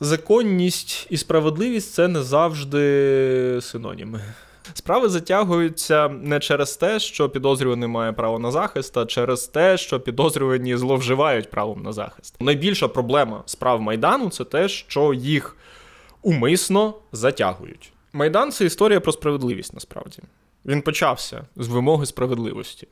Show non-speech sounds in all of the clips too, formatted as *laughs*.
Законність і справедливість це не завжди синоніми. Справи затягуються не через те, що підозрюваний має право на захист, а через те, що підозрювані зловживають правом на захист. Найбільша проблема справ майдану це те, що їх умисно затягують. Майдан це історія про справедливість. Насправді він почався з вимоги справедливості.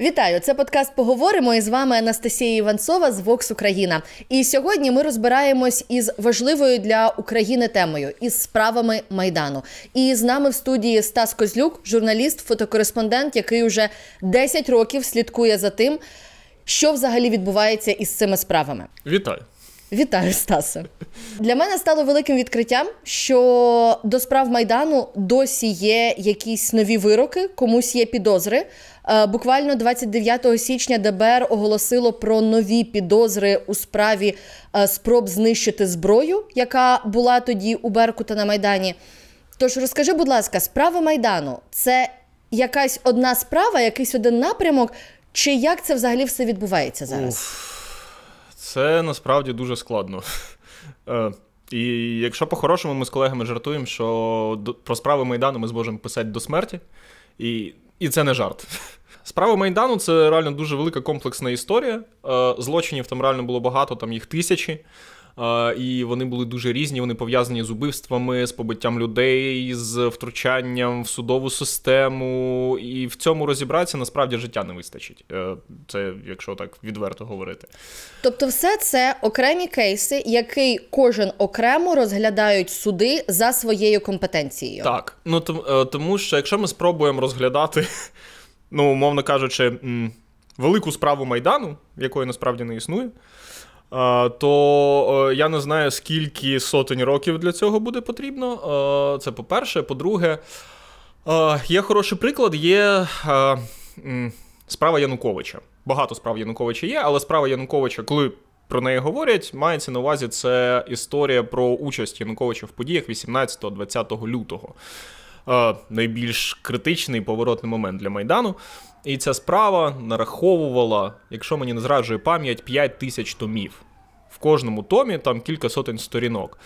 Вітаю, це подкаст. Поговоримо і з вами Анастасія Іванцова з Vox Україна. І сьогодні ми розбираємось із важливою для України темою із справами майдану. І з нами в студії Стас Козлюк, журналіст, фотокореспондент, який уже 10 років слідкує за тим, що взагалі відбувається із цими справами. Вітаю. Вітаю, Стаса. Для мене стало великим відкриттям, що до справ майдану досі є якісь нові вироки, комусь є підозри. Е, буквально 29 січня ДБР оголосило про нові підозри у справі е, спроб знищити зброю, яка була тоді у Беркута на Майдані. Тож розкажи, будь ласка, справа майдану це якась одна справа, якийсь один напрямок, чи як це взагалі все відбувається зараз? Уф. Це насправді дуже складно. *laughs* Е, і якщо по-хорошому, ми з колегами жартуємо, що про справи Майдану ми зможемо писати до смерті, і і це не жарт. *laughs* Справи Майдану це реально дуже велика комплексна історія. Е, злочинів там реально було багато, там їх тисячі і вони були дуже різні. Вони пов'язані з убивствами, з побиттям людей, з втручанням в судову систему. І в цьому розібратися насправді життя не вистачить. Е, це якщо так відверто говорити. Тобто, все це окремі кейси, який кожен окремо розглядають суди за своєю компетенцією. Так, ну е, тому, що якщо ми спробуємо розглядати, *laughs* ну умовно кажучи. Велику справу Майдану, якої насправді не існує, то е, я не знаю, скільки сотень років для цього буде потрібно. Е, це по-перше. По-друге, е, є хороший приклад, є справа Януковича. Багато справ Януковича є, але справа Януковича, коли про неї говорять, мається на увазі це історія про участь Януковича в подіях 18-20 лютого. Найбільш критичний поворотний момент для Майдану. І ця справа нараховувала, якщо мені не зраджує пам'ять, 5 тисяч томів. В кожному томі там кілька сотень сторінок.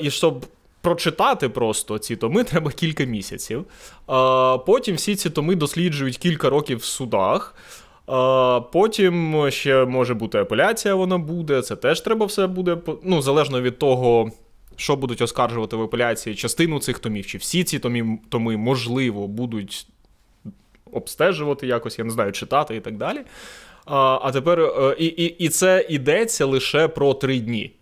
І щоб прочитати просто ці томи, *laughs* треба кілька місяців. Потім всі ці томи досліджують кілька років в судах. Потім ще може бути апеляція, вона буде. Це теж треба все буде. Ну, залежно від того. Що будуть оскаржувати в апеляції частину цих томів, чи всі ці томи, томи можливо, будуть обстежувати якось, я не знаю, читати і так далі. А а тепер е, і, і, і це йдеться лише про три дні.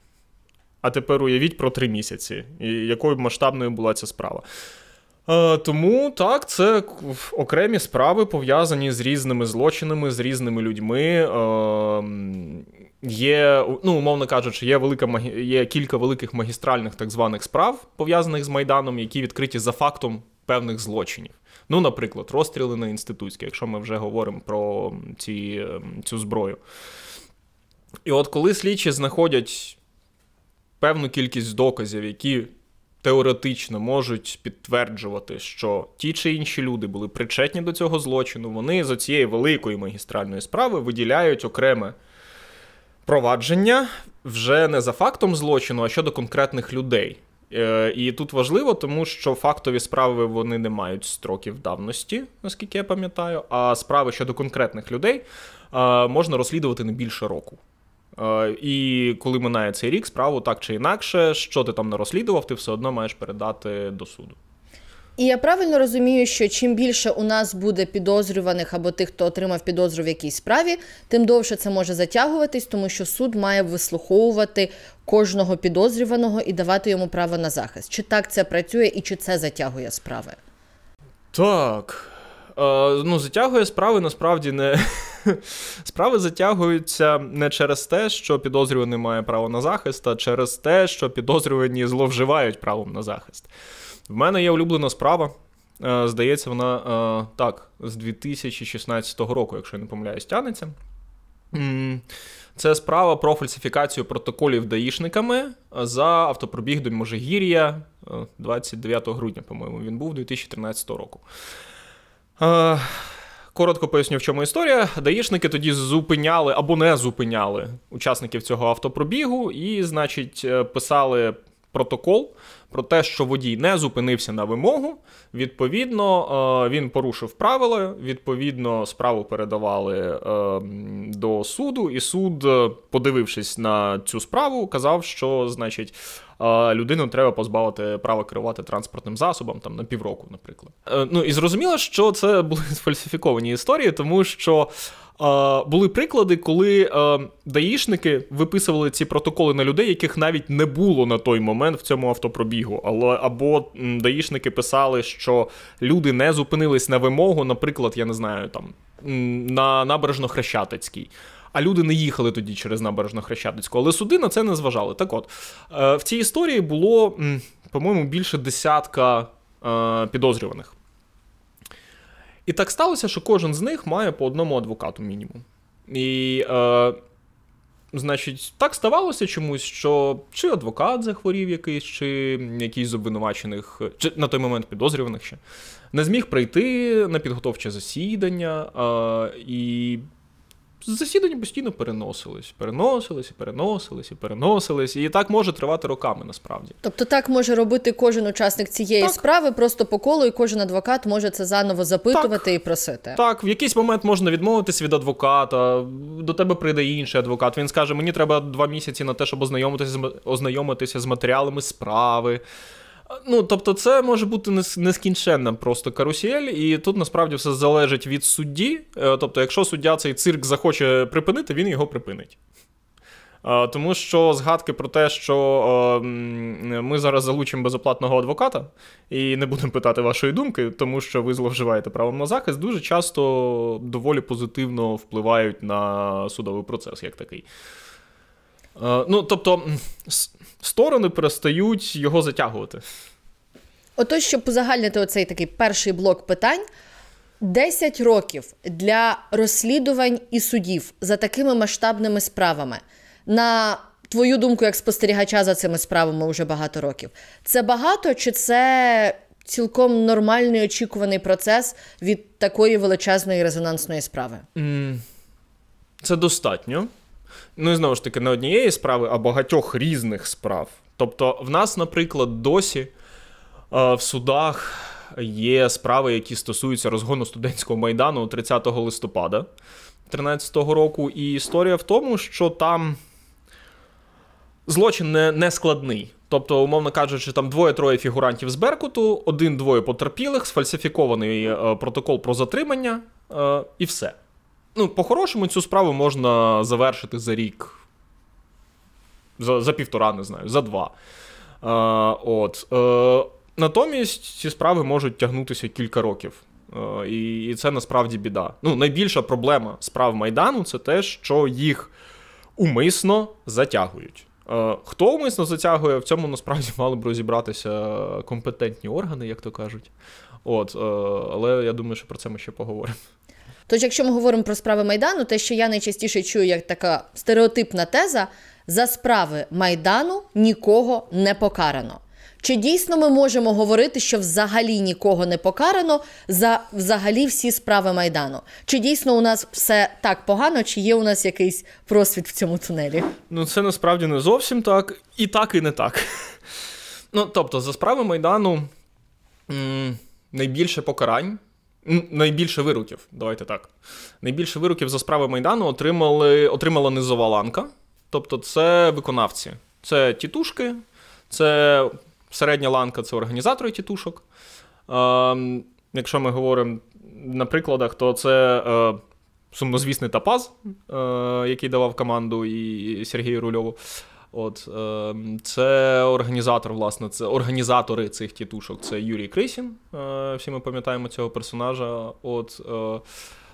А тепер уявіть про три місяці, і якою масштабною була ця справа. Е, тому так, це окремі справи пов'язані з різними злочинами, з різними людьми. Е, є, ну, умовно кажучи, є велика є кілька великих магістральних так званих справ пов'язаних з Майданом, які відкриті за фактом певних злочинів. Ну, наприклад, розстріли на інститутські, якщо ми вже говоримо про ці, ем, цю зброю. І от коли слідчі знаходять певну кількість доказів, які. Теоретично можуть підтверджувати, що ті чи інші люди були причетні до цього злочину. Вони з цієї великої магістральної справи виділяють окреме провадження вже не за фактом злочину, а щодо конкретних людей. Е, і тут важливо, тому що фактові справи вони не мають строків давності, наскільки я пам'ятаю. А справи щодо конкретних людей е, можна розслідувати не більше року. Е, і коли минає цей рік, справу так чи інакше, що ти там не розслідував, ти все одно маєш передати до суду. І я правильно розумію, що чим більше у нас буде підозрюваних або тих, хто отримав підозру в якійсь справі, тим довше це може затягуватись, тому що суд має вислуховувати кожного підозрюваного і давати йому право на захист. Чи так це працює і чи це затягує справи? Так. Е, ну, затягує справи насправді не. *laughs* Справи затягуються не через те, що підозрюваний має право на захист, а через те, що підозрювані зловживають правом на захист. В мене є улюблена справа. Е, здається, вона е, так, з 2016 року, якщо я не помиляюсь, тянеться. Це справа про фальсифікацію протоколів даїшниками за автопробіг до Можегір'я 29 е, грудня, по-моєму, він був 2013 року. Коротко поясню, в чому історія. Даїшники тоді зупиняли або не зупиняли учасників цього автопробігу, і, значить, писали протокол про те, що водій не зупинився на вимогу. Відповідно, е, він порушив правила. Відповідно, справу передавали е, до суду, і суд, е, подивившись на цю справу, казав, що значить. Людину треба позбавити права керувати транспортним засобом там на півроку, наприклад. Ну і зрозуміло, що це були *laughs* сфальсифіковані історії, тому що були приклади, коли даїшники виписували ці протоколи на людей, яких навіть не було на той момент в цьому автопробігу. Або даїшники писали, що люди не зупинились на вимогу, наприклад, я не знаю, там на набережно-хрещатицькій. А люди не їхали тоді через набережно Хрещатицьку, але суди на це не зважали. Так от е, в цій історії було, по-моєму, більше десятка е, підозрюваних. І так сталося, що кожен з них має по одному адвокату мінімум. І, е, значить, так ставалося чомусь, що чи адвокат захворів якийсь, чи якийсь з обвинувачених, чи на той момент підозрюваних ще не зміг прийти на підготовче засідання. Е, і засідання постійно переносились, переносились, і переносились, і переносились. І так може тривати роками насправді. Тобто, так може робити кожен учасник цієї так. справи просто по колу, і кожен адвокат може це заново запитувати так. і просити. Так, в якийсь момент можна відмовитись від адвоката, до тебе прийде інший адвокат. Він скаже: Мені треба два місяці на те, щоб ознайомитися з ознайомитися з матеріалами справи. Ну, тобто, це може бути нескінченна просто карусель, і тут насправді все залежить від судді. Е, тобто, якщо суддя цей цирк захоче припинити, він його припинить. Е, тому що згадки про те, що е, ми зараз залучимо безоплатного адвоката і не будемо питати вашої думки, тому що ви зловживаєте правом на захист, дуже часто доволі позитивно впливають на судовий процес як такий. Е, ну, тобто, сторони перестають його затягувати. Ото, щоб позагальнити оцей такий перший блок питань. 10 років для розслідувань і судів за такими масштабними справами. На твою думку, як спостерігача за цими справами вже багато років. Це багато чи це цілком нормальний очікуваний процес від такої величезної резонансної справи? Це достатньо. Ну і знову ж таки, не однієї справи, а багатьох різних справ. Тобто, в нас, наприклад, досі е, в судах є справи, які стосуються розгону студентського майдану 30 листопада 2013 року. І історія в тому, що там злочин не, не складний. Тобто, умовно кажучи, там двоє-троє фігурантів з Беркуту, один-двоє потерпілих, сфальсифікований е, протокол про затримання е, і все ну, по-хорошому, цю справу можна завершити за рік, за за півтора, не знаю, за два. Е, от. Е, Натомість ці справи можуть тягнутися кілька років. Е, і це насправді біда. Ну, найбільша проблема справ Майдану це те, що їх умисно затягують. Е, хто умисно затягує, в цьому насправді мали б розібратися компетентні органи, як то кажуть. От, е, Але я думаю, що про це ми ще поговоримо. Тож, якщо ми говоримо про справи Майдану, те, що я найчастіше чую, як така стереотипна теза, за справи Майдану нікого не покарано. Чи дійсно ми можемо говорити, що взагалі нікого не покарано за взагалі всі справи майдану? Чи дійсно у нас все так погано, чи є у нас якийсь просвіт в цьому тунелі? Ну це насправді не зовсім так, і так, і не так. Ну тобто, за справи майдану м- найбільше покарань Найбільше вироків, давайте так. Найбільше вироків за справи Майдану отримали, отримала низова ланка. Тобто, це виконавці, це тітушки, це середня ланка це організатори тітушок. Е, якщо ми говоримо на прикладах, то це е, сумнозвісний Тапаз, е, який давав команду і Сергію Рульову. От ем, це організатор, власне, це організатори цих тітушок. Це Юрій Крисін. Е, всі ми пам'ятаємо цього персонажа. От е,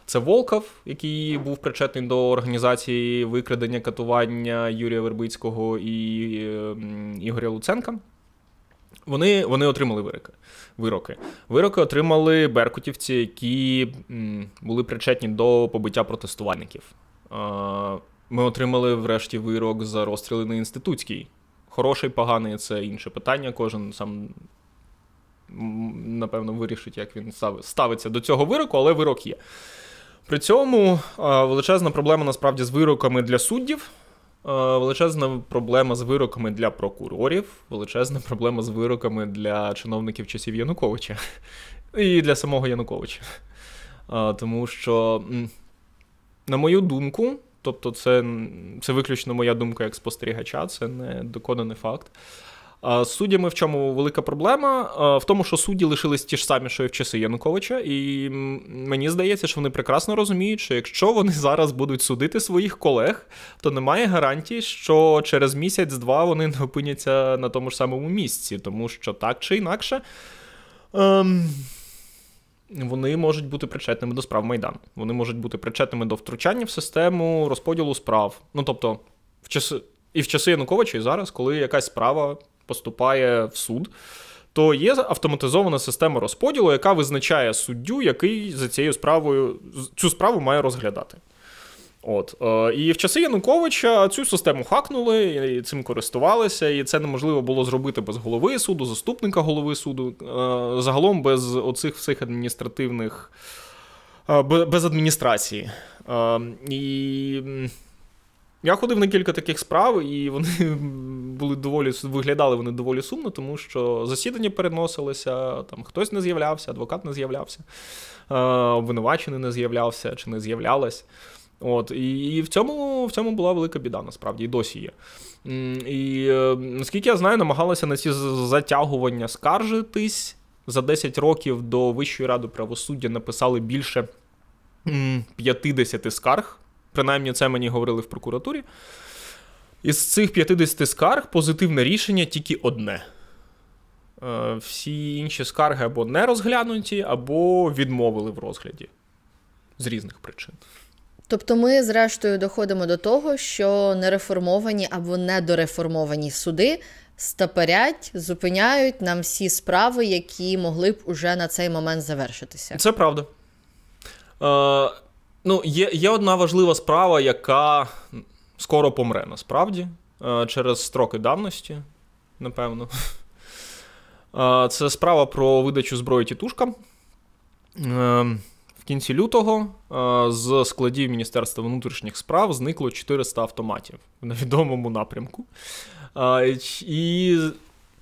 це Волков, який був причетний до організації викрадення катування Юрія Вербицького і ем, Ігоря Луценка. Вони вони отримали вироки. Вироки Вироки отримали беркутівці, які були причетні до побиття протестувальників. Е, ми отримали врешті вирок за розстріли на інститутській. Хороший, поганий це інше питання. Кожен сам, напевно, вирішить, як він ставиться до цього вироку, але вирок є. При цьому величезна проблема насправді з вироками для суддів, величезна проблема з вироками для прокурорів, величезна проблема з вироками для чиновників часів Януковича і для самого Януковича. Тому що, на мою думку. Тобто, це це виключно моя думка як спостерігача, це не доконаний факт. З суддями в чому велика проблема? В тому, що судді лишились ті ж самі, що і в часи Януковича, і мені здається, що вони прекрасно розуміють, що якщо вони зараз будуть судити своїх колег, то немає гарантії, що через місяць-два вони не опиняться на тому ж самому місці, тому що так чи інакше. Ем вони можуть бути причетними до справ Майдану. Вони можуть бути причетними до втручання в систему розподілу справ. Ну тобто, в часи і в часи Януковича, і зараз, коли якась справа поступає в суд. То є автоматизована система розподілу, яка визначає суддю, який за цією справою цю справу має розглядати. От е, і в часи Януковича цю систему хакнули і цим користувалися, і це неможливо було зробити без голови суду, заступника голови суду. Е, загалом без оцих всіх адміністративних е, без адміністрації. І я ходив на кілька таких справ, і вони *laughs* були доволі виглядали вони доволі сумно, тому що засідання переносилися, там хтось не з'являвся, адвокат не з'являвся, обвинувачений не з'являвся чи не з'являлась. От І і в цьому в цьому була велика біда, насправді, і досі є. І е, наскільки я знаю, намагалися на ці затягування скаржитись. За 10 років до Вищої ради правосуддя написали більше 50 скарг. Принаймні, це мені говорили в прокуратурі. Із цих 50 скарг позитивне рішення тільки одне. Е, всі інші скарги або не розглянуті, або відмовили в розгляді з різних причин. Тобто ми, зрештою, доходимо до того, що нереформовані або недореформовані суди стаперять, зупиняють нам всі справи, які могли б уже на цей момент завершитися. Це правда. Е, Ну, є, є одна важлива справа, яка скоро помре насправді е, через строки давності, напевно. Е, це справа про видачу зброї тітушкам. Е, в кінці лютого е, з складів Міністерства внутрішніх справ зникло 400 автоматів в невідомому напрямку. Е, і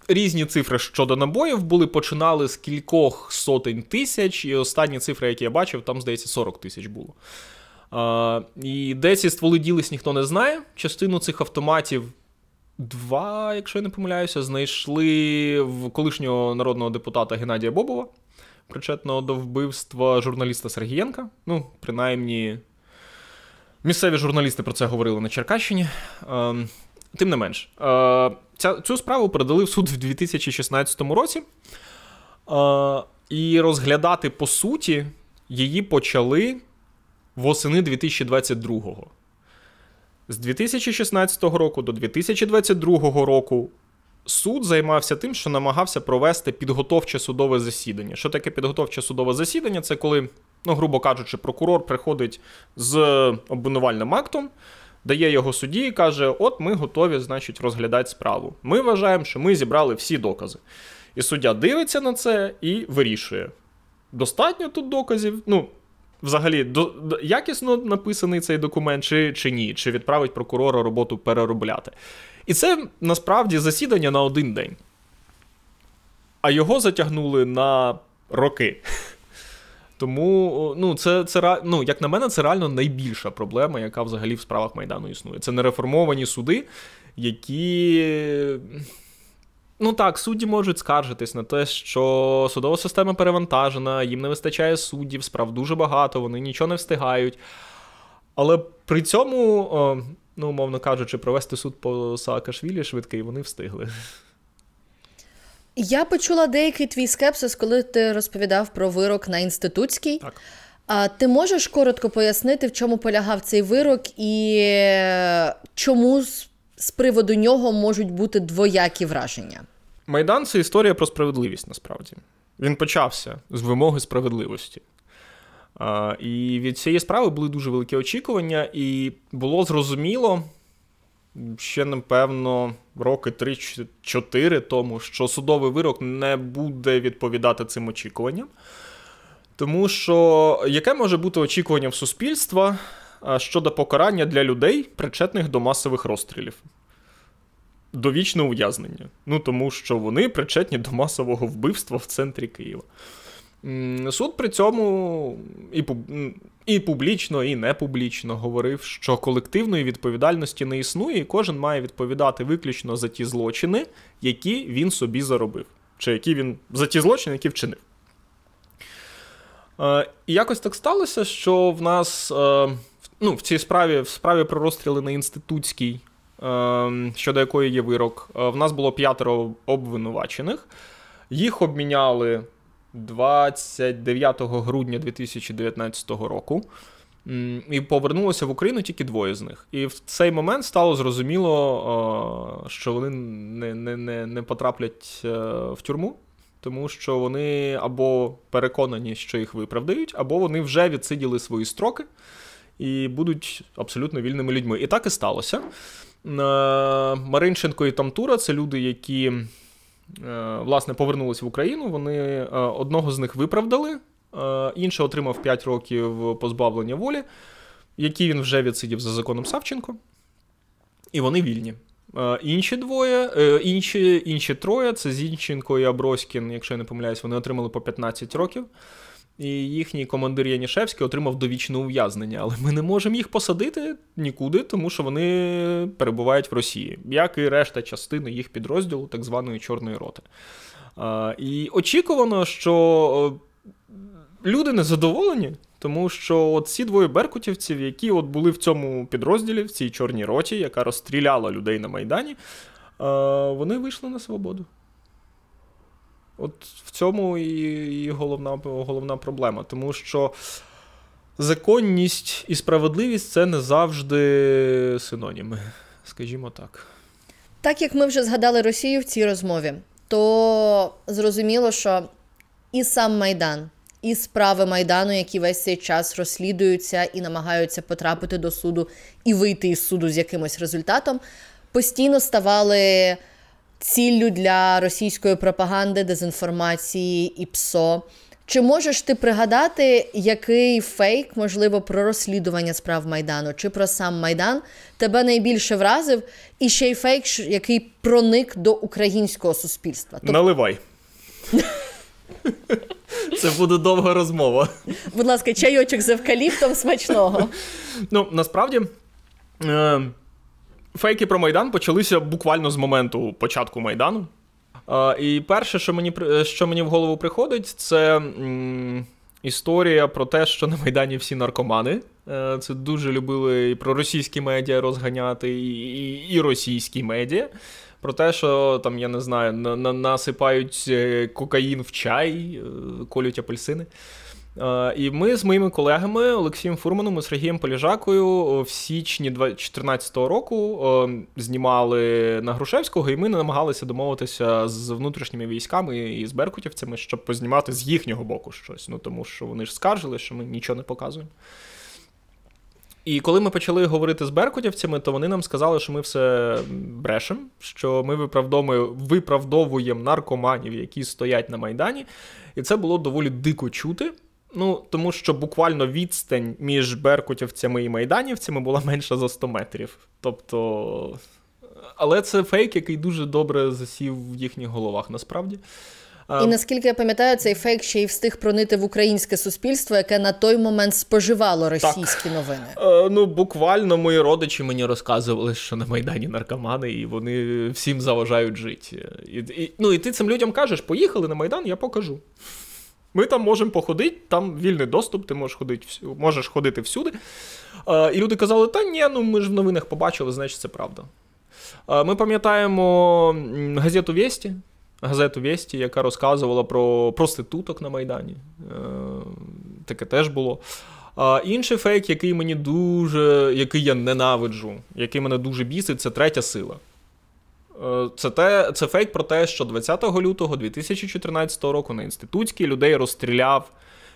різні цифри щодо набоїв були, починали з кількох сотень тисяч, і останні цифри, які я бачив, там, здається, 40 тисяч було. Е, і де ці стволи ділись, ніхто не знає. Частину цих автоматів. Два, якщо я не помиляюся, знайшли в колишнього народного депутата Геннадія Бобова причетного до вбивства журналіста Сергієнка. Ну, принаймні, місцеві журналісти про це говорили на Черкащині. Ем, тим не менш, е, цю справу передали в суд в 2016 році. Е, і розглядати по суті її почали восени 2022-го. З 2016 року до 2022 року суд займався тим, що намагався провести підготовче судове засідання. Що таке підготовче судове засідання? Це коли, ну, грубо кажучи, прокурор приходить з обвинувальним актом. Дає його судді і каже: От ми готові, значить, розглядати справу. Ми вважаємо, що ми зібрали всі докази. І суддя дивиться на це і вирішує. Достатньо тут доказів. Ну, взагалі, до, якісно написаний цей документ, чи, чи ні, чи відправить прокурора роботу переробляти. І це насправді засідання на один день. А його затягнули на роки. Тому ну, це, це ну, як на мене, це реально найбільша проблема, яка взагалі в справах Майдану існує. Це нереформовані суди, які. Ну так, судді можуть скаржитись на те, що судова система перевантажена, їм не вистачає суддів, справ дуже багато, вони нічого не встигають. Але при цьому ну, умовно кажучи, провести суд по Саакашвілі швидкий, вони встигли. Я почула деякий твій скепсис, коли ти розповідав про вирок на Інститутській. Так. А ти можеш коротко пояснити, в чому полягав цей вирок, і чому з приводу нього можуть бути двоякі враження? Майдан це історія про справедливість насправді. Він почався з вимоги справедливості. І від цієї справи були дуже великі очікування, і було зрозуміло ще, напевно, роки 3-4 тому, що судовий вирок не буде відповідати цим очікуванням. Тому що яке може бути очікування в суспільства щодо покарання для людей, причетних до масових розстрілів? Довічне ув'язнення. Ну тому що вони причетні до масового вбивства в центрі Києва. Суд при цьому і і публічно, і не публічно говорив, що колективної відповідальності не існує, і кожен має відповідати виключно за ті злочини, які він собі заробив, чи які він за ті злочини, які вчинив. Е, і якось так сталося, що в нас е, ну, в цій справі в справі про розстріли на інститутській, е, щодо якої є вирок, в нас було п'ятеро обвинувачених, їх обміняли. 29 грудня 2019 року. І повернулося в Україну тільки двоє з них. І в цей момент стало зрозуміло, е, що вони не не, не, не потраплять е, в тюрму, тому що вони або переконані, що їх виправдають, або вони вже відсиділи свої строки і будуть абсолютно вільними людьми. І так і сталося. Е, Маринченко і Тамтура це люди, які Е, власне повернулись в Україну. Вони е, одного з них виправдали, е, інший отримав 5 років позбавлення волі, які він вже відсидів за законом Савченко, і вони вільні. Інші двоє, інші інші троє це Зінченко і Аброськін, якщо я не помиляюсь, вони отримали по 15 років і їхній командир Янішевський отримав довічне ув'язнення. Але ми не можемо їх посадити нікуди, тому що вони перебувають в Росії, як і решта частини їх підрозділу, так званої Чорної роти. І очікувано, що люди не задоволені, Тому що от ці двоє беркутівців, які от були в цьому підрозділі, в цій чорній роті, яка розстріляла людей на майдані, вони вийшли на свободу. От в цьому і і головна головна проблема, тому що законність і справедливість це не завжди синоніми, скажімо так. Так як ми вже згадали Росію в цій розмові, то зрозуміло, що і сам Майдан, і справи Майдану, які весь цей час розслідуються і намагаються потрапити до суду і вийти із суду з якимось результатом, постійно ставали ціллю для російської пропаганди, дезінформації і ПСО. Чи можеш ти пригадати, який фейк, можливо, про розслідування справ Майдану чи про сам Майдан тебе найбільше вразив? І ще й фейк, який проник до українського суспільства? Тоб... Наливай. Це буде довга розмова. Будь ласка, чайочок з евкаліптом смачного. Ну, насправді. Е, Фейки про Майдан почалися буквально з моменту початку Майдану. І перше, що мені е, що мені в голову приходить, це історія про те, що на Майдані всі наркомани. Е, це дуже любили і російські медіа розганяти, і, і, і російські медіа. Про те, що там, я не знаю, на, на, насипають е, кокаїн в чай, колють апельсини. Е, і ми з моїми колегами Олексієм Фурманом і Сергієм Поліжакою е, в січні 2014 року е, знімали на Грушевського, і ми намагалися домовитися з внутрішніми військами і з беркутівцями, щоб познімати з їхнього боку щось. Ну тому що вони ж скаржили, що ми нічого не показуємо. І коли ми почали говорити з беркутівцями, то вони нам сказали, що ми все брешем, що ми виправдовуємо наркоманів, які стоять на Майдані. І це було доволі дико чути. Ну, тому що буквально відстань між беркутівцями і майданівцями була менша за 100 метрів. Тобто. Але це фейк, який дуже добре засів в їхніх головах насправді. І наскільки я пам'ятаю, цей фейк ще й встиг пронити в українське суспільство, яке на той момент споживало російські так. новини. Е, ну буквально мої родичі мені розказували, що на майдані наркомани, і вони всім заважають жити. І, і, Ну і ти цим людям кажеш: поїхали на майдан, я покажу. Ми там можемо походити, там вільний доступ, ти можеш ходити всю можеш ходити всюди. Е, і люди казали, та ні, ну ми ж в новинах побачили, значить це правда. Е, ми пам'ятаємо газету Вєсті, газету Вєсті, яка розказувала про проституток на Майдані. Е, таке теж було. А Інший фейк, який мені дуже, який я ненавиджу, який мене дуже бісить, це третя сила. Це те, це фейк про те, що 20 лютого 2014 року на інститутській людей розстріляв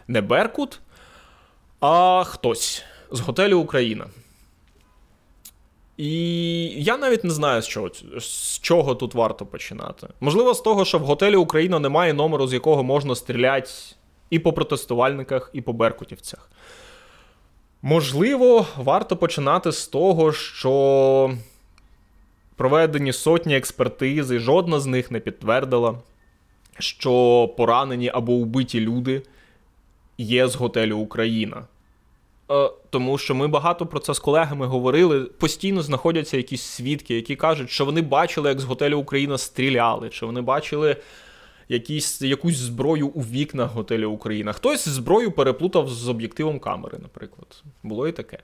не Беркут, а хтось з готелю Україна. І я навіть не знаю, з чого з чого тут варто починати. Можливо, з того, що в готелі Україна немає номеру, з якого можна стріляти і по протестувальниках, і по беркутівцях. Можливо, варто починати з того, що. Проведені сотні експертиз, і жодна з них не підтвердила, що поранені або убиті люди є з готелю Україна. Е, тому що ми багато про це з колегами говорили. Постійно знаходяться якісь свідки, які кажуть, що вони бачили, як з готелю Україна стріляли, чи вони бачили якісь, якусь зброю у вікнах готелю Україна. Хтось зброю переплутав з об'єктивом камери, наприклад. Було і таке.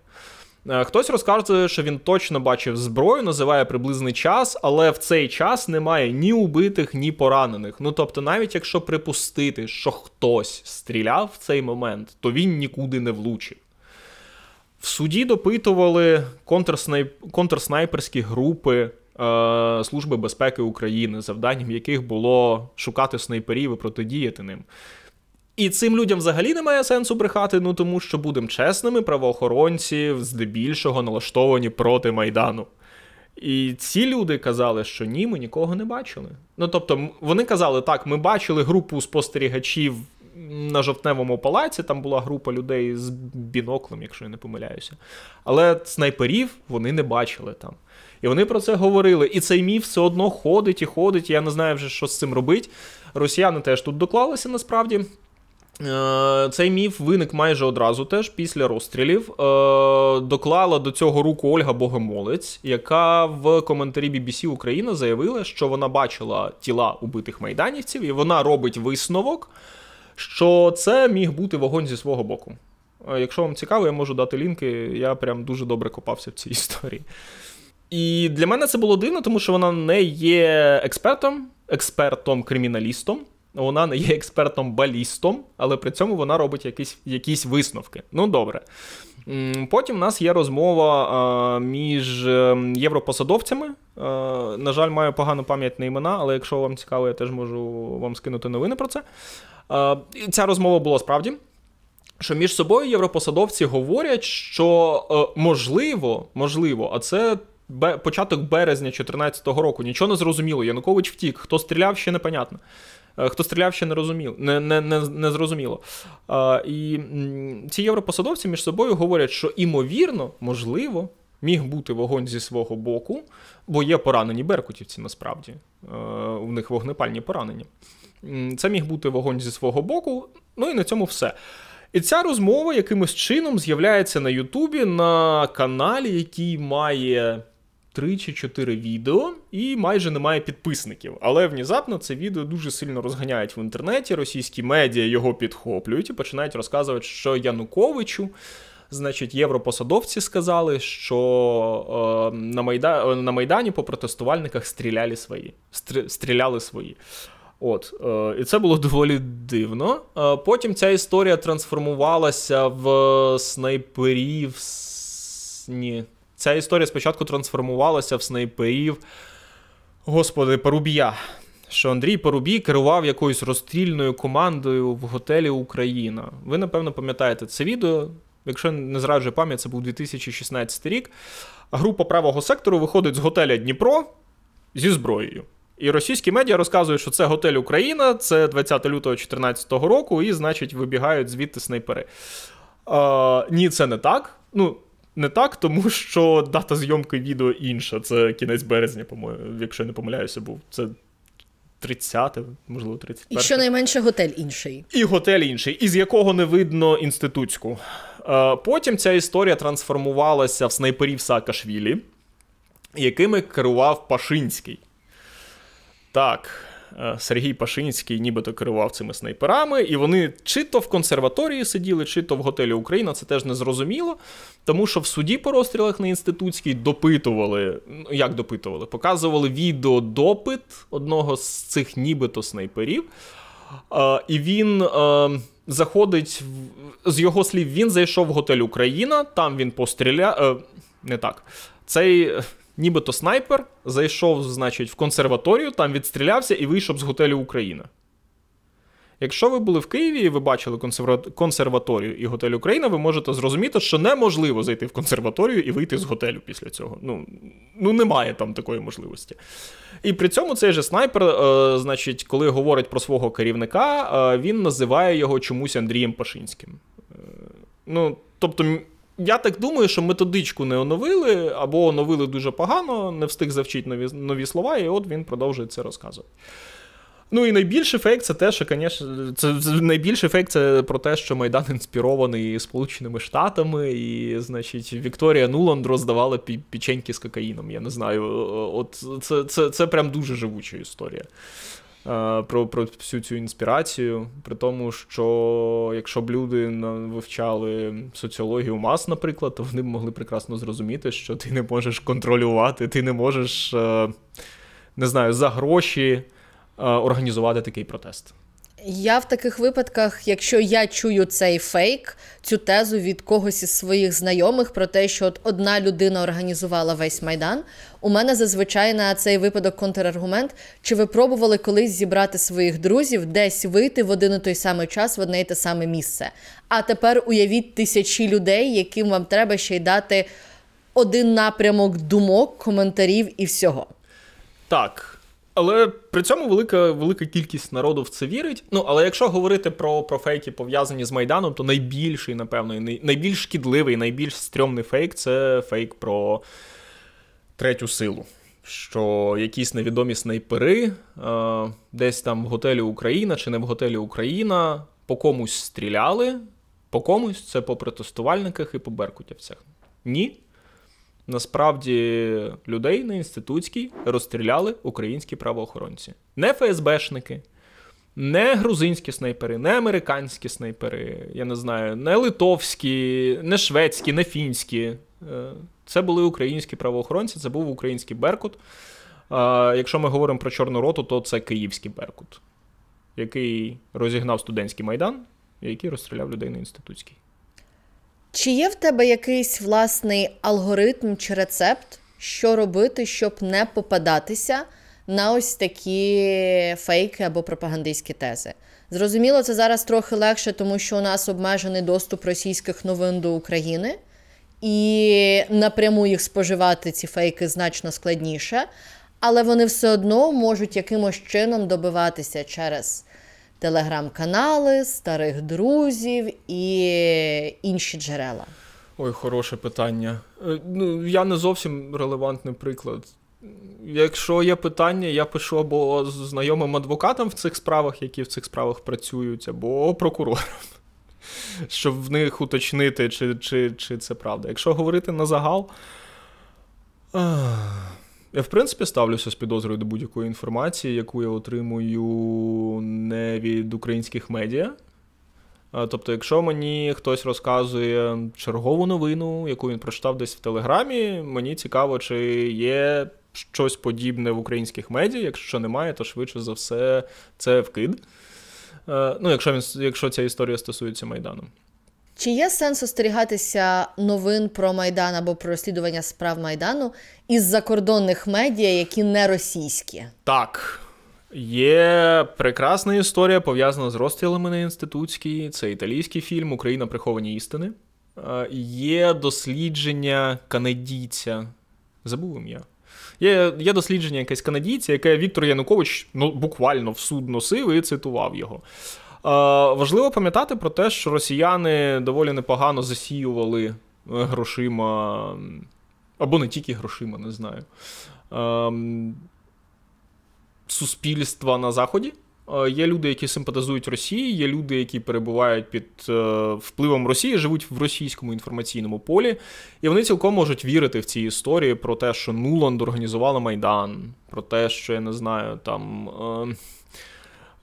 Е, хтось розказує, що він точно бачив зброю, називає приблизний час, але в цей час немає ні убитих, ні поранених. Ну тобто, навіть якщо припустити, що хтось стріляв в цей момент, то він нікуди не влучив. В суді допитували контрснайп... контрснайперські групи е... Служби безпеки України, завданням яких було шукати снайперів і протидіяти ним. І цим людям взагалі немає сенсу брехати, ну тому що будемо чесними, правоохоронці здебільшого налаштовані проти Майдану. І ці люди казали, що ні, ми нікого не бачили. Ну тобто, вони казали, так, ми бачили групу спостерігачів на жовтневому палаці, там була група людей з біноклем, якщо я не помиляюся. Але снайперів вони не бачили там. І вони про це говорили. І цей міф все одно ходить і ходить. я не знаю вже, що з цим робить. Росіяни теж тут доклалися насправді. Е, цей міф виник майже одразу теж після розстрілів. Е, доклала до цього руку Ольга Богомолець, яка в коментарі BBC Україна заявила, що вона бачила тіла убитих майданівців, і вона робить висновок, що це міг бути вогонь зі свого боку. Е, якщо вам цікаво, я можу дати лінки. Я прям дуже добре копався в цій *laughs* історії. І для мене це було дивно, тому що вона не є експертом, експертом-криміналістом. Вона не є експертом балістом, але при цьому вона робить якісь якісь висновки. Ну добре. Потім у нас є розмова між ем, європосадовцями. На жаль, маю погану пам'ять на імена, але якщо вам цікаво, я теж можу вам скинути новини про це. Ця розмова була справді. Що між собою європосадовці говорять, що е, можливо, можливо, а це. Початок березня 2014 року нічого не зрозуміло. Янукович втік. Хто стріляв, ще непонятно. Е, хто стріляв, ще не розумів, не не, не, не зрозуміло. А, е, І ці європосадовці між собою говорять, що імовірно, можливо, міг бути вогонь зі свого боку, бо є поранені беркутівці насправді. Е, у них вогнепальні поранення. Це міг бути вогонь зі свого боку, ну і на цьому все. І ця розмова якимось чином з'являється на Ютубі на каналі, який має Три чи чотири відео, і майже немає підписників. Але внезапно це відео дуже сильно розганяють в інтернеті. Російські медіа його підхоплюють і починають розказувати, що Януковичу, значить, європосадовці сказали, що е, на майда е, на майдані по протестувальниках стріляли свої. Стр... Стріляли свої. От, е, і це було доволі дивно. Е, потім ця історія трансформувалася в снайперів. Ні. Ця історія спочатку трансформувалася в снайперів. Господи, Порубія. Що Андрій Порубій керував якоюсь розстрільною командою в готелі Україна. Ви, напевно, пам'ятаєте це відео. Якщо не зраджує пам'ять, це був 2016 рік. Група правого сектору виходить з готеля Дніпро зі зброєю. І російські медіа розказують, що це готель Україна, це 20 лютого 2014 року, і, значить, вибігають звідти снайпери. Е, ні, це не так. Ну, не так, тому що дата зйомки відео інша. Це кінець березня, по-моєму, якщо я не помиляюся, був це. 30, можливо, 31. І щонайменше готель інший. І готель інший, із якого не видно інститутську. Е, потім ця історія трансформувалася в снайперів Саакашвілі, якими керував Пашинський. Так. Е, Сергій Пашинський нібито керував цими снайперами, і вони чи то в консерваторії сиділи, чи то в готелі Україна. Це теж не зрозуміло, тому що в суді по розстрілах на інститутській допитували, ну як допитували, показували відеодопит одного з цих нібито снайперів. Е, і він е, заходить з його слів, він зайшов в готель Україна, там він постріляв. Не так. Цей нібито снайпер зайшов, значить, в консерваторію, там відстрілявся і вийшов з готелю Україна. Якщо ви були в Києві і ви бачили консерваторію і готель Україна, ви можете зрозуміти, що неможливо зайти в консерваторію і вийти з готелю після цього. Ну ну немає там такої можливості. І при цьому цей же снайпер, е, значить, коли говорить про свого керівника, е, він називає його чомусь Андрієм Пашинським. Е, ну, тобто я так думаю, що методичку не оновили, або оновили дуже погано, не встиг завчити нові, нові слова, і от він продовжує це розказувати. Ну і найбільший фейк це те, що, звісно, це найбільший фейк це про те, що Майдан інспірований Сполученими Штатами, і, значить, Вікторія Нуланд роздавала піченьки з кокаїном. Я не знаю, от це це, це прям дуже живуча історія. Е, про про всю цю інспірацію. При тому, що якщо б люди вивчали соціологію мас, наприклад, то вони б могли прекрасно зрозуміти, що ти не можеш контролювати, ти не можеш, е, не знаю, за гроші е, організувати такий протест. Я в таких випадках, якщо я чую цей фейк, цю тезу від когось із своїх знайомих про те, що от одна людина організувала весь майдан, у мене зазвичай на цей випадок контраргумент. Чи ви пробували колись зібрати своїх друзів десь вийти в один і той самий час в одне і те саме місце? А тепер уявіть тисячі людей, яким вам треба ще й дати один напрямок думок, коментарів і всього. Так але при цьому велика велика кількість народу в це вірить. Ну але якщо говорити про про фейки пов'язані з майданом, то найбільший, напевно, і найбільш шкідливий, найбільш стрьомний фейк це фейк про третю силу. Що якісь невідомі снайпери е, десь там в готелі Україна чи не в готелі Україна по комусь стріляли, по комусь це по протестувальниках і по беркутівцях. Ні, насправді людей на інститутській розстріляли українські правоохоронці, не ФСБшники. Не грузинські снайпери, не американські снайпери, я не знаю, не литовські, не шведські, не фінські. Е, це були українські правоохоронці, це був український Беркут. Якщо ми говоримо про Чорну роту, то це київський Беркут, який розігнав студентський майдан, який розстріляв людей на інститутській. Чи є в тебе якийсь власний алгоритм чи рецепт, що робити, щоб не попадатися на ось такі фейки або пропагандистські тези? Зрозуміло, це зараз трохи легше, тому що у нас обмежений доступ російських новин до України, і напряму їх споживати ці фейки значно складніше, але вони все одно можуть якимось чином добиватися через телеграм-канали, старих друзів і інші джерела? Ой, хороше питання. Е, ну, Я не зовсім релевантний приклад. Якщо є питання, я пишу або знайомим адвокатам в цих справах, які в цих справах працюють, або прокурорам, *laughs* щоб в них уточнити, чи, чи, чи це правда. Якщо говорити на загал. Я в принципі ставлюся з підозрою до будь-якої інформації, яку я отримую не від українських медіа. Тобто, якщо мені хтось розказує чергову новину, яку він прочитав десь в Телеграмі, мені цікаво, чи є щось подібне в українських медіа. Якщо немає, то швидше за все це вкид. Е, ну, якщо він, якщо ця історія стосується Майдану. Чи є сенс остерігатися новин про Майдан або про розслідування справ Майдану із закордонних медіа, які не російські? Так. Є прекрасна історія пов'язана з розстрілами на інститутській. Це італійський фільм Україна приховані істини. Е, є дослідження канадійця. Забув ім'я. Є є дослідження якесь канадійця, яке Віктор Янукович ну, буквально в суд носив і цитував його. Е, важливо пам'ятати про те, що росіяни доволі непогано засіювали е, грошима, або не тільки грошима, не знаю. Ем, суспільства на Заході. Е, є люди, які симпатизують Росії, є люди, які перебувають під впливом Росії, живуть в російському інформаційному полі, і вони цілком можуть вірити в ці історії про те, що Нуланд організувала Майдан, про те, що я не знаю, там.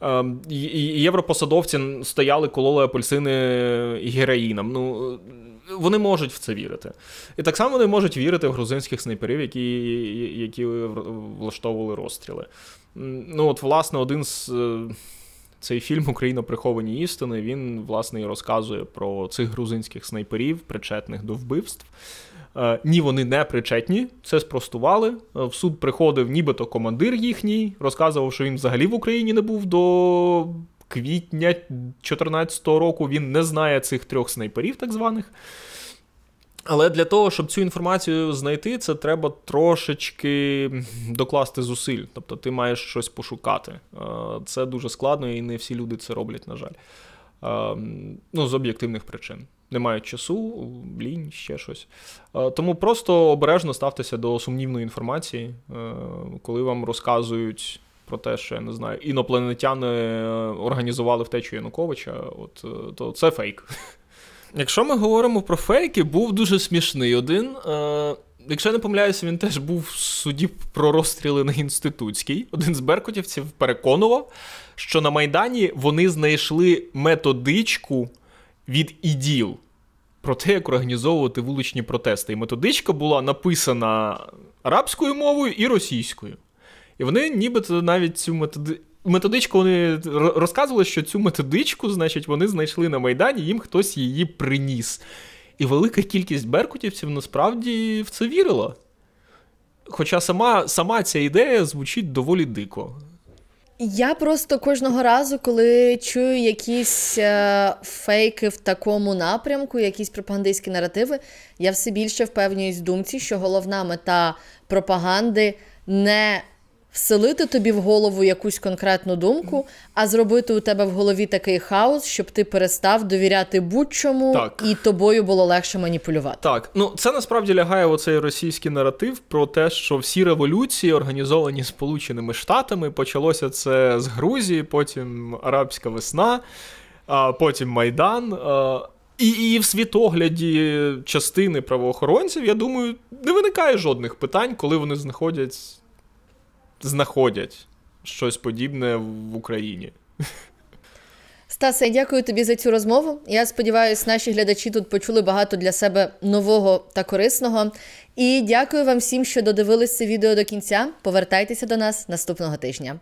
Ем, європосадовці стояли, кололи апельсини героїнам. Ну, вони можуть в це вірити. І так само вони можуть вірити в грузинських снайперів, які які влаштовували розстріли. Ну, от, власне, один з е, цей фільм Україна приховані істини. Він власне і розказує про цих грузинських снайперів, причетних до вбивств. Е, ні, вони не причетні, це спростували. Е, в суд приходив, нібито командир їхній, розказував, що він взагалі в Україні не був до квітня 2014 року. Він не знає цих трьох снайперів, так званих. Але для того, щоб цю інформацію знайти, це треба трошечки докласти зусиль. Тобто ти маєш щось пошукати. Е, це дуже складно, і не всі люди це роблять, на жаль. Е, ну, з об'єктивних причин. Немає часу, лінь, ще щось. Е, тому просто обережно ставтеся до сумнівної інформації, коли вам розказують про те, що я не знаю, інопланетяни організували втечу Януковича, от то це фейк. Якщо ми говоримо про фейки, був дуже смішний один. Е, Якщо я не помиляюся, він теж був в суді про розстріли на інститутській. Один з беркутівців переконував, що на Майдані вони знайшли методичку від іділ про те, як організовувати вуличні протести. І методичка була написана арабською мовою і російською. І вони нібито навіть цю методичку методичку вони розказували, що цю методичку, значить, вони знайшли на Майдані, їм хтось її приніс. І велика кількість беркутівців насправді в це вірила. Хоча сама, сама ця ідея звучить доволі дико. Я просто кожного разу, коли чую якісь е, фейки в такому напрямку, якісь пропагандистські наративи, я все більше впевнююсь в думці, що головна мета пропаганди не вселити тобі в голову якусь конкретну думку, а зробити у тебе в голові такий хаос, щоб ти перестав довіряти будь-чому так. і тобою було легше маніпулювати. Так, ну це насправді лягає в оцей російський наратив про те, що всі революції організовані Сполученими Штатами. Почалося це з Грузії, потім Арабська весна, а потім Майдан. І і в світогляді частини правоохоронців, я думаю, не виникає жодних питань, коли вони знаходять знаходять щось подібне в Україні. Стасе, дякую тобі за цю розмову. Я сподіваюся, наші глядачі тут почули багато для себе нового та корисного. І дякую вам всім, що додивились це відео до кінця. Повертайтеся до нас наступного тижня.